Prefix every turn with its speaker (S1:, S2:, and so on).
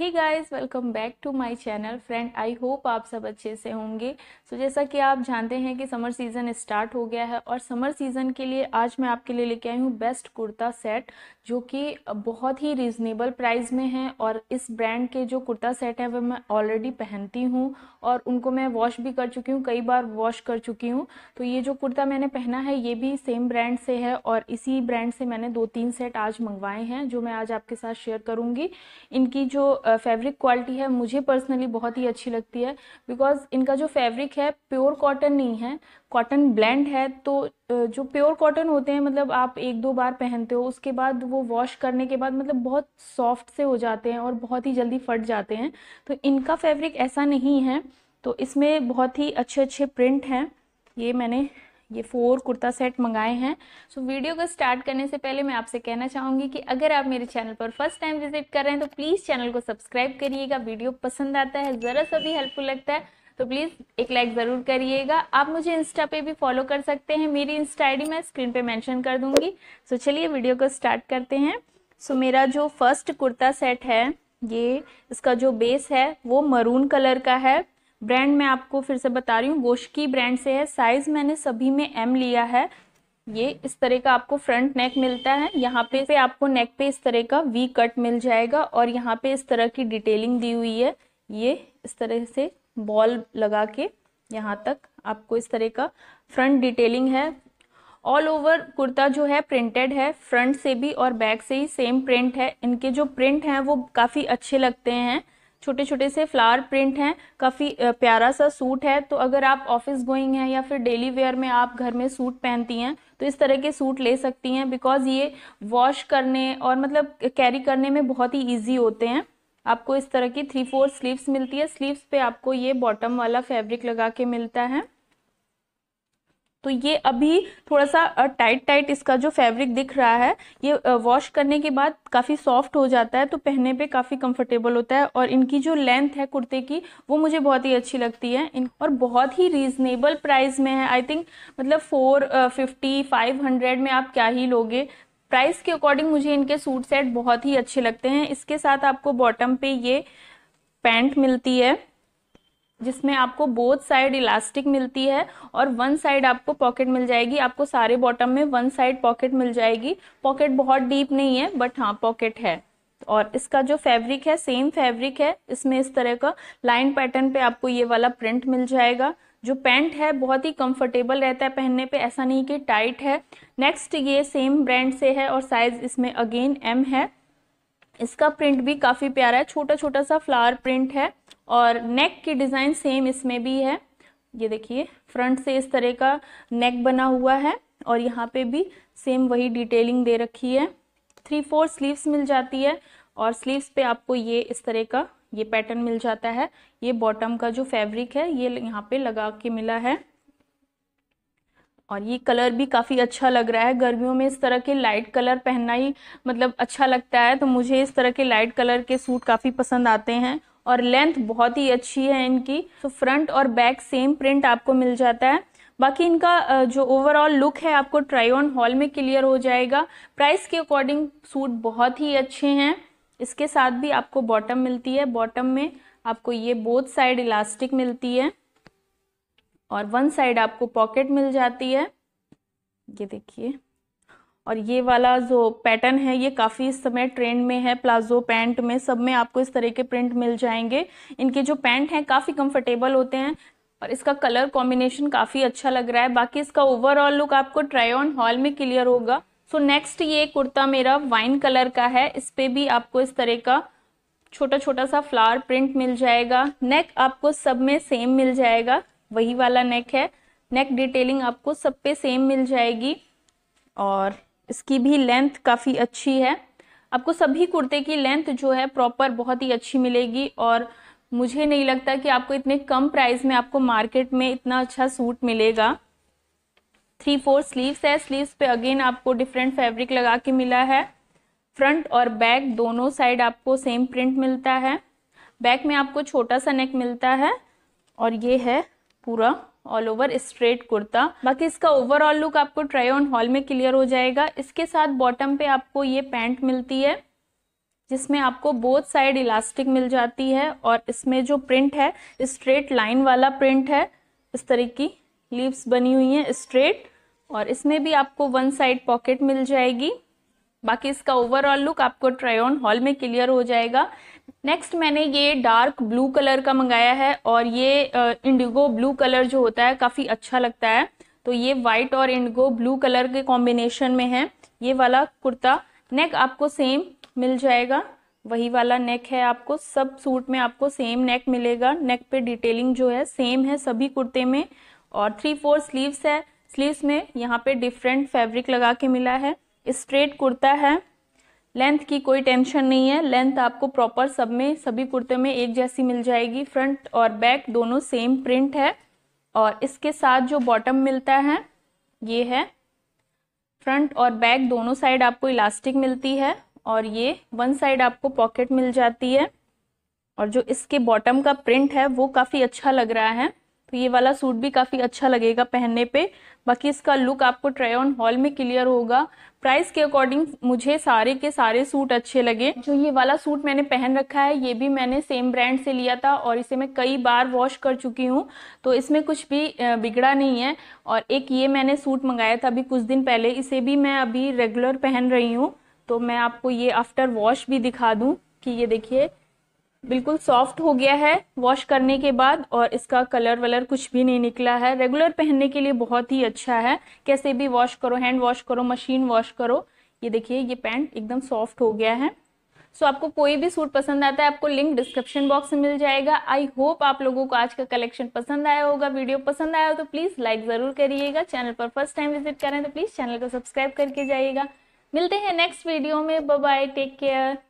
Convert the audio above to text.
S1: he guys welcome back to my channel friend I hope आप सब अच्छे से होंगे सो so, जैसा कि आप जानते हैं कि समर सीज़न स्टार्ट हो गया है और समर सीज़न के लिए आज मैं आपके लिए लेके आई हूँ बेस्ट कुर्ता सेट जो कि बहुत ही रिजनेबल प्राइस में है और इस ब्रांड के जो कुर्ता सेट हैं वह मैं ऑलरेडी पहनती हूँ और उनको मैं वॉश भी कर चुकी हूँ कई बार वॉश कर चुकी हूँ तो ये जो कुर्ता मैंने पहना है ये भी सेम ब्रांड से है और इसी ब्रांड से मैंने दो तीन सेट आज मंगवाए हैं जो मैं आज आपके साथ शेयर करूँगी इनकी जो फैब्रिक क्वालिटी है मुझे पर्सनली बहुत ही अच्छी लगती है बिकॉज इनका जो फैब्रिक है प्योर कॉटन नहीं है कॉटन ब्लेंड है तो जो प्योर कॉटन होते हैं मतलब आप एक दो बार पहनते हो उसके बाद वो वॉश करने के बाद मतलब बहुत सॉफ्ट से हो जाते हैं और बहुत ही जल्दी फट जाते हैं तो इनका फैब्रिक ऐसा नहीं है तो इसमें बहुत ही अच्छे अच्छे प्रिंट हैं ये मैंने ये फोर कुर्ता सेट मंगाए हैं सो so, वीडियो को स्टार्ट करने से पहले मैं आपसे कहना चाहूँगी कि अगर आप मेरे चैनल पर फर्स्ट टाइम विजिट कर रहे हैं तो प्लीज़ चैनल को सब्सक्राइब करिएगा वीडियो पसंद आता है ज़रा सा भी हेल्पफुल लगता है तो प्लीज़ एक लाइक ज़रूर करिएगा आप मुझे इंस्टा पे भी फॉलो कर सकते हैं मेरी इंस्टा आईडी मैं स्क्रीन पे मेंशन कर दूंगी सो so, चलिए वीडियो को स्टार्ट करते हैं सो so, मेरा जो फर्स्ट कुर्ता सेट है ये इसका जो बेस है वो मरून कलर का है ब्रांड मैं आपको फिर से बता रही हूँ गोश्की ब्रांड से है साइज मैंने सभी में एम लिया है ये इस तरह का आपको फ्रंट नेक मिलता है यहाँ पे पे आपको नेक पे इस तरह का वी कट मिल जाएगा और यहाँ पे इस तरह की डिटेलिंग दी हुई है ये इस तरह से बॉल लगा के यहाँ तक आपको इस तरह का फ्रंट डिटेलिंग है ऑल ओवर कुर्ता जो है प्रिंटेड है फ्रंट से भी और बैक से ही सेम प्रिंट है इनके जो प्रिंट हैं वो काफ़ी अच्छे लगते हैं छोटे छोटे से फ्लावर प्रिंट हैं काफ़ी प्यारा सा सूट है तो अगर आप ऑफिस गोइंग हैं या फिर डेली वेयर में आप घर में सूट पहनती हैं तो इस तरह के सूट ले सकती हैं बिकॉज ये वॉश करने और मतलब कैरी करने में बहुत ही ईजी होते हैं आपको इस तरह की थ्री फोर स्लीव्स मिलती है स्लीव्स पे आपको ये बॉटम वाला फैब्रिक लगा के मिलता है तो ये अभी थोड़ा सा टाइट टाइट इसका जो फैब्रिक दिख रहा है ये वॉश करने के बाद काफ़ी सॉफ्ट हो जाता है तो पहनने पे काफ़ी कंफर्टेबल होता है और इनकी जो लेंथ है कुर्ते की वो मुझे बहुत ही अच्छी लगती है इन और बहुत ही रीजनेबल प्राइस में है आई थिंक मतलब फोर फिफ्टी फाइव हंड्रेड में आप क्या ही लोगे प्राइस के अकॉर्डिंग मुझे इनके सूट सेट बहुत ही अच्छे लगते हैं इसके साथ आपको बॉटम पे ये पैंट मिलती है जिसमें आपको बोथ साइड इलास्टिक मिलती है और वन साइड आपको पॉकेट मिल जाएगी आपको सारे बॉटम में वन साइड पॉकेट मिल जाएगी पॉकेट बहुत डीप नहीं है बट हाँ पॉकेट है और इसका जो फैब्रिक है सेम फैब्रिक है इसमें इस तरह का लाइन पैटर्न पे आपको ये वाला प्रिंट मिल जाएगा जो पैंट है बहुत ही कंफर्टेबल रहता है पहनने पे ऐसा नहीं कि टाइट है नेक्स्ट ये सेम ब्रांड से है और साइज इसमें अगेन एम है इसका प्रिंट भी काफ़ी प्यारा है छोटा छोटा सा फ्लावर प्रिंट है और नेक की डिज़ाइन सेम इसमें भी है ये देखिए फ्रंट से इस तरह का नेक बना हुआ है और यहाँ पे भी सेम वही डिटेलिंग दे रखी है थ्री फोर स्लीव्स मिल जाती है और स्लीव्स पे आपको ये इस तरह का ये पैटर्न मिल जाता है ये बॉटम का जो फैब्रिक है ये यहाँ पे लगा के मिला है और ये कलर भी काफ़ी अच्छा लग रहा है गर्मियों में इस तरह के लाइट कलर पहनना ही मतलब अच्छा लगता है तो मुझे इस तरह के लाइट कलर के सूट काफ़ी पसंद आते हैं और लेंथ बहुत ही अच्छी है इनकी तो फ्रंट और बैक सेम प्रिंट आपको मिल जाता है बाकी इनका जो ओवरऑल लुक है आपको ट्राई ऑन हॉल में क्लियर हो जाएगा प्राइस के अकॉर्डिंग सूट बहुत ही अच्छे हैं इसके साथ भी आपको बॉटम मिलती है बॉटम में आपको ये बोथ साइड इलास्टिक मिलती है और वन साइड आपको पॉकेट मिल जाती है ये देखिए और ये वाला जो पैटर्न है ये काफ़ी इस समय ट्रेंड में है प्लाजो पैंट में सब में आपको इस तरह के प्रिंट मिल जाएंगे इनके जो पैंट हैं काफ़ी कंफर्टेबल होते हैं और इसका कलर कॉम्बिनेशन काफ़ी अच्छा लग रहा है बाकी इसका ओवरऑल लुक आपको ट्राई ऑन हॉल में क्लियर होगा सो so नेक्स्ट ये कुर्ता मेरा वाइन कलर का है इस पर भी आपको इस तरह का छोटा छोटा सा फ्लावर प्रिंट मिल जाएगा नेक आपको सब में सेम मिल जाएगा वही वाला नेक है नेक डिटेलिंग आपको सब पे सेम मिल जाएगी और इसकी भी लेंथ काफ़ी अच्छी है आपको सभी कुर्ते की लेंथ जो है प्रॉपर बहुत ही अच्छी मिलेगी और मुझे नहीं लगता कि आपको इतने कम प्राइस में आपको मार्केट में इतना अच्छा सूट मिलेगा थ्री फोर स्लीव्स है स्लीव्स पे अगेन आपको डिफरेंट फैब्रिक लगा के मिला है फ्रंट और बैक दोनों साइड आपको सेम प्रिंट मिलता है बैक में आपको छोटा सा नेक मिलता है और ये है पूरा ऑल ओवर स्ट्रेट कुर्ता बाकी इसका ओवरऑल लुक आपको ट्राई ऑन हॉल में क्लियर हो जाएगा इसके साथ बॉटम पे आपको ये पैंट मिलती है जिसमें आपको बोथ साइड इलास्टिक मिल जाती है और इसमें जो प्रिंट है स्ट्रेट लाइन वाला प्रिंट है इस तरह की लीव्स बनी हुई हैं स्ट्रेट और इसमें भी आपको वन साइड पॉकेट मिल जाएगी बाकी इसका ओवरऑल लुक आपको ट्राई ऑन हॉल में क्लियर हो जाएगा नेक्स्ट मैंने ये डार्क ब्लू कलर का मंगाया है और ये इंडिगो ब्लू कलर जो होता है काफ़ी अच्छा लगता है तो ये वाइट और इंडिगो ब्लू कलर के कॉम्बिनेशन में है ये वाला कुर्ता नेक आपको सेम मिल जाएगा वही वाला नेक है आपको सब सूट में आपको सेम नेक मिलेगा नेक पे डिटेलिंग जो है सेम है सभी कुर्ते में और थ्री फोर स्लीव्स है स्लीव्स में यहाँ पे डिफरेंट फैब्रिक लगा के मिला है स्ट्रेट कुर्ता है लेंथ की कोई टेंशन नहीं है लेंथ आपको प्रॉपर सब में सभी कुर्ते में एक जैसी मिल जाएगी फ्रंट और बैक दोनों सेम प्रिंट है और इसके साथ जो बॉटम मिलता है ये है फ्रंट और बैक दोनों साइड आपको इलास्टिक मिलती है और ये वन साइड आपको पॉकेट मिल जाती है और जो इसके बॉटम का प्रिंट है वो काफ़ी अच्छा लग रहा है तो ये वाला सूट भी काफ़ी अच्छा लगेगा पहनने पे बाकी इसका लुक आपको ट्राई ऑन हॉल में क्लियर होगा प्राइस के अकॉर्डिंग मुझे सारे के सारे सूट अच्छे लगे जो ये वाला सूट मैंने पहन रखा है ये भी मैंने सेम ब्रांड से लिया था और इसे मैं कई बार वॉश कर चुकी हूँ तो इसमें कुछ भी बिगड़ा नहीं है और एक ये मैंने सूट मंगाया था अभी कुछ दिन पहले इसे भी मैं अभी रेगुलर पहन रही हूँ तो मैं आपको ये आफ्टर वॉश भी दिखा दूँ कि ये देखिए बिल्कुल सॉफ्ट हो गया है वॉश करने के बाद और इसका कलर वलर कुछ भी नहीं निकला है रेगुलर पहनने के लिए बहुत ही अच्छा है कैसे भी वॉश करो हैंड वॉश करो मशीन वॉश करो ये देखिए ये पैंट एकदम सॉफ्ट हो गया है सो आपको कोई भी सूट पसंद आता है आपको लिंक डिस्क्रिप्शन बॉक्स में मिल जाएगा आई होप आप लोगों को आज का कलेक्शन पसंद आया होगा वीडियो पसंद आया हो तो प्लीज़ लाइक ज़रूर करिएगा चैनल पर फर्स्ट टाइम विजिट करें तो प्लीज़ चैनल को सब्सक्राइब करके जाइएगा मिलते हैं नेक्स्ट वीडियो में बाय टेक केयर